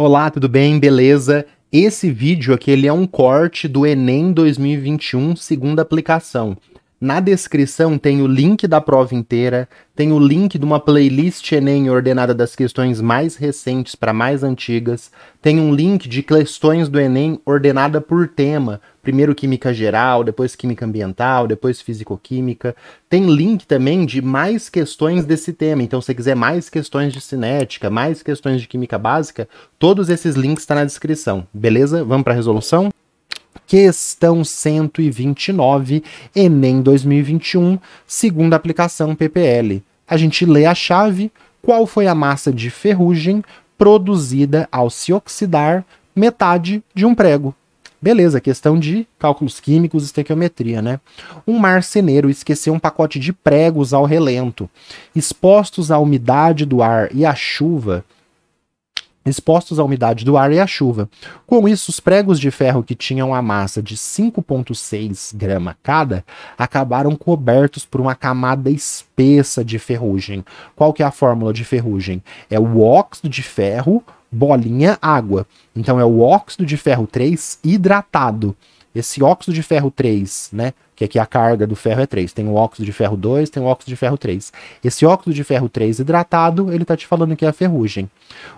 Olá, tudo bem? Beleza? Esse vídeo aqui ele é um corte do Enem 2021 segunda aplicação. Na descrição tem o link da prova inteira, tem o link de uma playlist Enem ordenada das questões mais recentes para mais antigas, tem um link de questões do Enem ordenada por tema, primeiro química geral, depois química ambiental, depois físico-química. Tem link também de mais questões desse tema, então se você quiser mais questões de cinética, mais questões de química básica, todos esses links estão tá na descrição, beleza? Vamos para a resolução? Questão 129, Enem 2021, segunda aplicação PPL. A gente lê a chave, qual foi a massa de ferrugem produzida ao se oxidar metade de um prego. Beleza, questão de cálculos químicos, estequiometria, né? Um marceneiro esqueceu um pacote de pregos ao relento. Expostos à umidade do ar e à chuva, expostos à umidade do ar e à chuva. Com isso, os pregos de ferro que tinham a massa de 5,6 grama cada acabaram cobertos por uma camada espessa de ferrugem. Qual que é a fórmula de ferrugem? É o óxido de ferro, bolinha, água. Então é o óxido de ferro 3 hidratado esse óxido de ferro 3, né? Que aqui a carga do ferro é 3. Tem o óxido de ferro 2, tem o óxido de ferro 3. Esse óxido de ferro 3 hidratado, ele está te falando que é a ferrugem.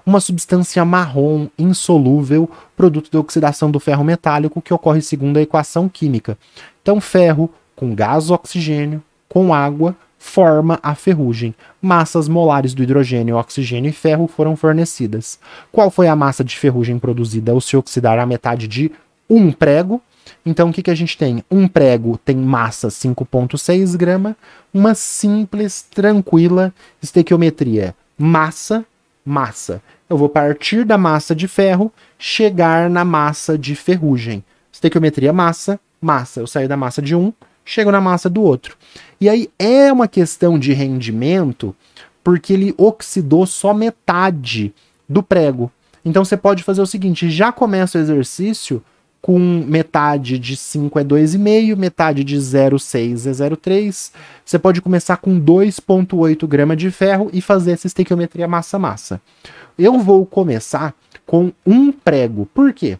Uma substância marrom insolúvel, produto da oxidação do ferro metálico que ocorre segundo a equação química. Então, ferro com gás oxigênio, com água, forma a ferrugem. Massas molares do hidrogênio, oxigênio e ferro foram fornecidas. Qual foi a massa de ferrugem produzida ao se oxidar a metade de um prego? Então, o que, que a gente tem? Um prego tem massa 5,6 grama, uma simples, tranquila estequiometria. Massa, massa. Eu vou partir da massa de ferro, chegar na massa de ferrugem. Estequiometria massa, massa. Eu saio da massa de um, chego na massa do outro. E aí é uma questão de rendimento, porque ele oxidou só metade do prego. Então você pode fazer o seguinte: já começa o exercício com metade de 5 é 2,5, metade de 0,6 é 0,3. Você pode começar com 2,8 gramas de ferro e fazer essa estequiometria massa-massa. Eu vou começar com um prego. Por quê?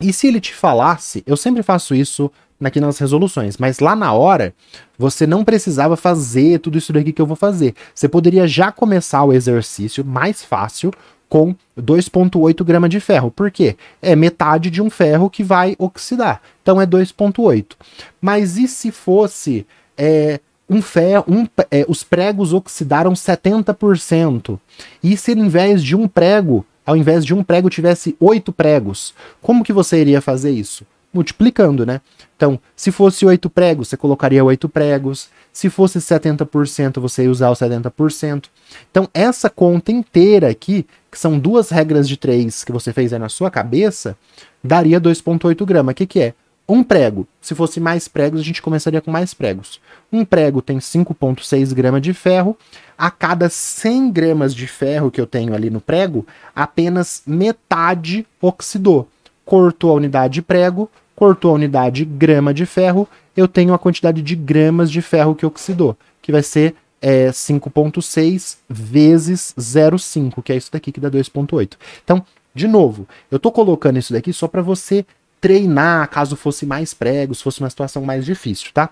E se ele te falasse, eu sempre faço isso aqui nas resoluções, mas lá na hora você não precisava fazer tudo isso daqui que eu vou fazer. Você poderia já começar o exercício mais fácil com 2,8 gramas de ferro. Por quê? É metade de um ferro que vai oxidar. Então é 2,8. Mas e se fosse é, um ferro. Um, é, os pregos oxidaram 70%. E se ao invés de um prego, ao invés de um prego, tivesse oito pregos? Como que você iria fazer isso? multiplicando, né? Então, se fosse oito pregos, você colocaria oito pregos. Se fosse 70%, você ia usar o 70%. Então, essa conta inteira aqui, que são duas regras de três que você fez aí na sua cabeça, daria 2,8 gramas. O que, que é? Um prego. Se fosse mais pregos, a gente começaria com mais pregos. Um prego tem 5,6 gramas de ferro. A cada 100 gramas de ferro que eu tenho ali no prego, apenas metade oxidou. Cortou a unidade de prego, Cortou a unidade grama de ferro, eu tenho a quantidade de gramas de ferro que oxidou, que vai ser é, 5.6 vezes 0,5, que é isso daqui que dá 2.8. Então, de novo, eu estou colocando isso daqui só para você treinar caso fosse mais pregos, fosse uma situação mais difícil, tá?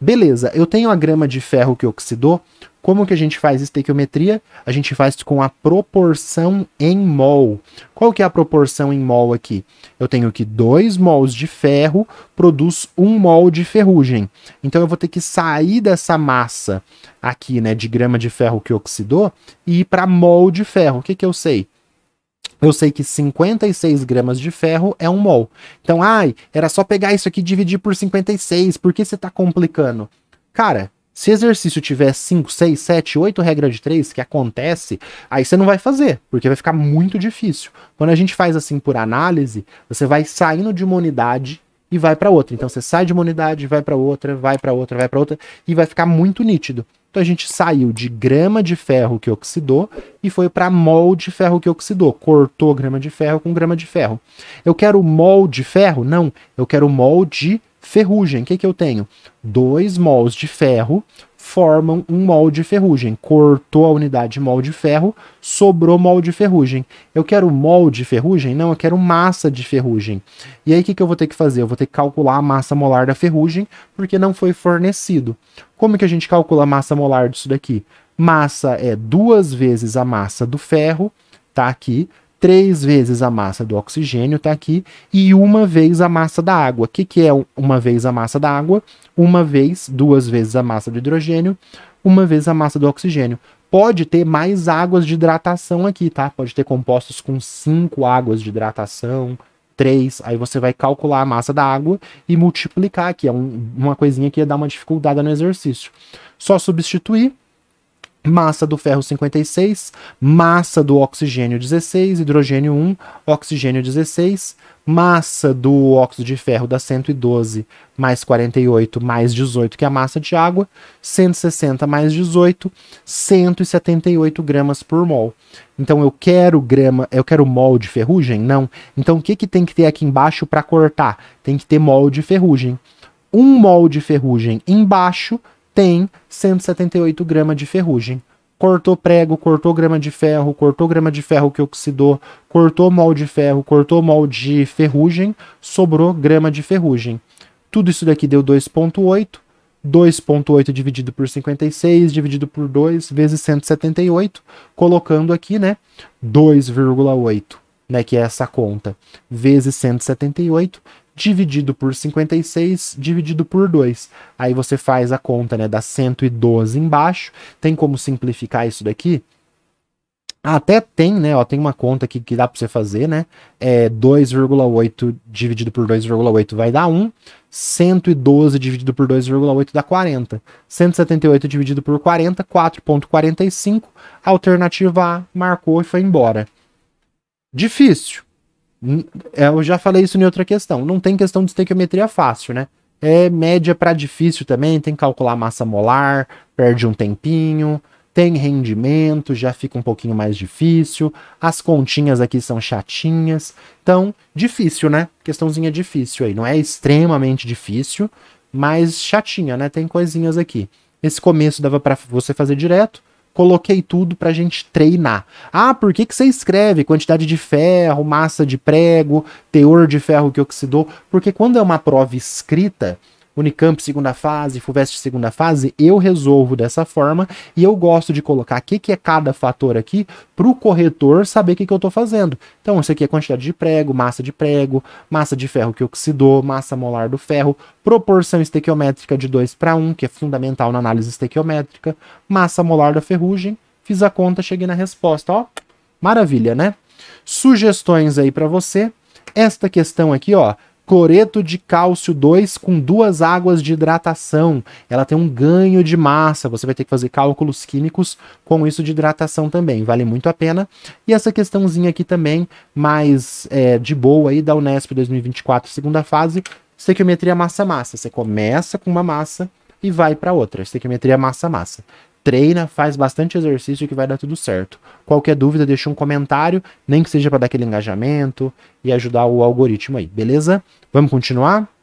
Beleza, eu tenho a grama de ferro que oxidou, como que a gente faz estequiometria? A gente faz com a proporção em mol. Qual que é a proporção em mol aqui? Eu tenho que 2 mols de ferro produz 1 um mol de ferrugem. Então eu vou ter que sair dessa massa aqui, né, de grama de ferro que oxidou e ir para mol de ferro. O que que eu sei? Eu sei que 56 gramas de ferro é um mol. Então, ai, era só pegar isso aqui e dividir por 56. Por que você está complicando? Cara, se exercício tiver 5, 6, 7, 8 regras de 3 que acontece, aí você não vai fazer, porque vai ficar muito difícil. Quando a gente faz assim por análise, você vai saindo de uma unidade e vai para outra. Então você sai de uma unidade, vai para outra, vai para outra, vai para outra e vai ficar muito nítido. Então a gente saiu de grama de ferro que oxidou e foi para mol de ferro que oxidou. Cortou grama de ferro com grama de ferro. Eu quero mol de ferro? Não, eu quero mol de ferrugem. O que, que eu tenho? Dois mols de ferro formam um molde ferrugem. Cortou a unidade molde ferro, sobrou molde ferrugem. Eu quero molde ferrugem? Não, eu quero massa de ferrugem. E aí o que, que eu vou ter que fazer? Eu vou ter que calcular a massa molar da ferrugem, porque não foi fornecido. Como que a gente calcula a massa molar disso daqui? Massa é duas vezes a massa do ferro, tá aqui, três vezes a massa do oxigênio, tá aqui, e uma vez a massa da água. O que, que é uma vez a massa da água? Uma vez, duas vezes a massa do hidrogênio, uma vez a massa do oxigênio. Pode ter mais águas de hidratação aqui, tá? Pode ter compostos com cinco águas de hidratação, três. Aí você vai calcular a massa da água e multiplicar, aqui é um, uma coisinha que ia dar uma dificuldade no exercício. Só substituir massa do ferro 56, massa do oxigênio 16, hidrogênio 1, oxigênio 16, massa do óxido de ferro da 112 mais 48 mais 18, que é a massa de água, 160 mais 18, 178 gramas por mol. Então eu quero grama, eu quero mol de ferrugem? Não. Então o que, que tem que ter aqui embaixo para cortar? Tem que ter mol de ferrugem. um mol de ferrugem embaixo tem 178 gramas de ferrugem. Cortou prego, cortou grama de ferro, cortou grama de ferro que oxidou, cortou molde de ferro, cortou molde de ferrugem, sobrou grama de ferrugem. Tudo isso daqui deu 2.8, 2.8 dividido por 56, dividido por 2, vezes 178, colocando aqui, né, 2,8, né, que é essa conta, vezes 178, dividido por 56, dividido por 2. Aí você faz a conta, né, dá 112 embaixo. Tem como simplificar isso daqui? Até tem, né? Ó, tem uma conta aqui que dá para você fazer, né? É 2,8 dividido por 2,8 vai dar 1. 112 dividido por 2,8 dá 40. 178 dividido por 40, 4,45. Alternativa A marcou e foi embora. Difícil. É, eu já falei isso em outra questão. Não tem questão de estequiometria fácil, né? É média para difícil também, tem que calcular massa molar, perde um tempinho, tem rendimento, já fica um pouquinho mais difícil. As continhas aqui são chatinhas. Então, difícil, né? Questãozinha difícil aí. Não é extremamente difícil, mas chatinha, né? Tem coisinhas aqui. Esse começo dava para você fazer direto coloquei tudo para a gente treinar. Ah, por que, que você escreve quantidade de ferro, massa de prego, teor de ferro que oxidou? Porque quando é uma prova escrita, Unicamp segunda fase, FUVEST segunda fase, eu resolvo dessa forma e eu gosto de colocar o que, que é cada fator aqui para o corretor saber o que, que eu estou fazendo. Então, isso aqui é quantidade de prego, massa de prego, massa de ferro que oxidou, massa molar do ferro, proporção estequiométrica de 2 para 1, que é fundamental na análise estequiométrica, massa molar da ferrugem, fiz a conta, cheguei na resposta, ó. Maravilha, né? Sugestões aí para você. Esta questão aqui, ó, cloreto de cálcio 2 com duas águas de hidratação. Ela tem um ganho de massa. Você vai ter que fazer cálculos químicos com isso de hidratação também. Vale muito a pena. E essa questãozinha aqui também, mais é, de boa aí, da Unesp 2024, segunda fase, estequiometria massa-massa. Você começa com uma massa e vai para outra. Estequiometria massa-massa treina, faz bastante exercício que vai dar tudo certo. Qualquer dúvida, deixa um comentário, nem que seja para dar aquele engajamento e ajudar o algoritmo aí, beleza? Vamos continuar?